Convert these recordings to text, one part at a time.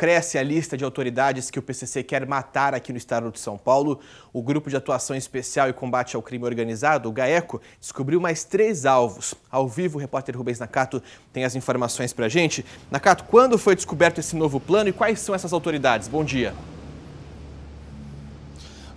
Cresce a lista de autoridades que o PCC quer matar aqui no estado de São Paulo. O Grupo de Atuação Especial e Combate ao Crime Organizado, o GAECO, descobriu mais três alvos. Ao vivo, o repórter Rubens Nakato tem as informações para a gente. Nakato, quando foi descoberto esse novo plano e quais são essas autoridades? Bom dia.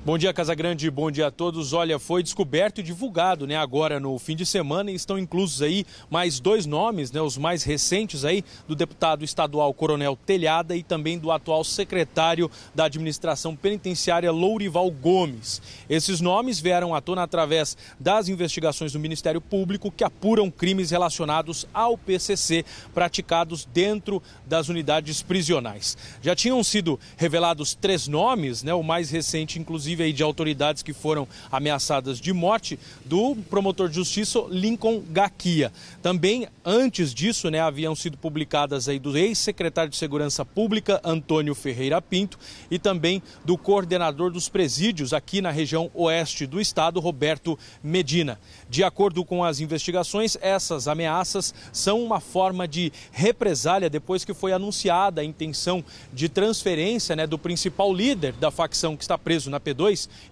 Bom dia, Casagrande, bom dia a todos. Olha, foi descoberto e divulgado, né, agora no fim de semana e estão inclusos aí mais dois nomes, né, os mais recentes aí do deputado estadual Coronel Telhada e também do atual secretário da Administração Penitenciária Lourival Gomes. Esses nomes vieram à tona através das investigações do Ministério Público que apuram crimes relacionados ao PCC praticados dentro das unidades prisionais. Já tinham sido revelados três nomes, né, o mais recente inclusive inclusive aí de autoridades que foram ameaçadas de morte, do promotor de justiça Lincoln Gaquia. Também antes disso, né, haviam sido publicadas aí do ex-secretário de Segurança Pública Antônio Ferreira Pinto e também do coordenador dos presídios aqui na região oeste do estado, Roberto Medina. De acordo com as investigações, essas ameaças são uma forma de represália depois que foi anunciada a intenção de transferência né, do principal líder da facção que está preso na P2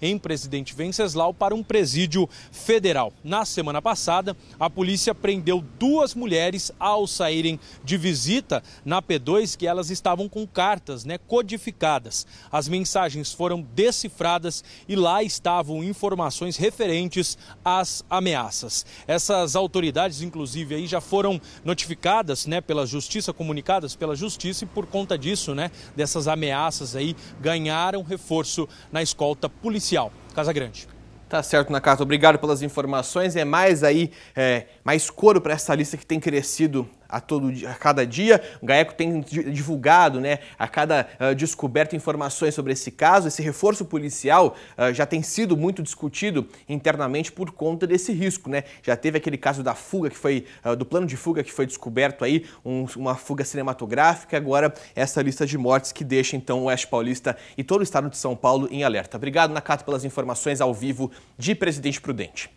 em Presidente Venceslau para um presídio federal. Na semana passada, a polícia prendeu duas mulheres ao saírem de visita na P2 que elas estavam com cartas, né, codificadas. As mensagens foram decifradas e lá estavam informações referentes às ameaças. Essas autoridades, inclusive, aí já foram notificadas, né, pela justiça, comunicadas pela justiça e por conta disso, né, dessas ameaças aí ganharam reforço na escolta policial. Casa Grande. Tá certo, Nakata. Obrigado pelas informações. É mais aí é, mais coro para essa lista que tem crescido a, todo, a cada dia. O Gaeco tem divulgado né, a cada uh, ah, descoberta informações sobre esse caso. Esse reforço policial uh, já tem sido muito discutido internamente por conta desse risco. Né? Já teve aquele caso da fuga que foi, uh, do plano de fuga que foi descoberto aí, um, uma fuga cinematográfica. Agora essa lista de mortes que deixa então o Oeste Paulista e todo o estado de São Paulo em alerta. Obrigado, Nakato, pelas informações ao vivo de Presidente Prudente.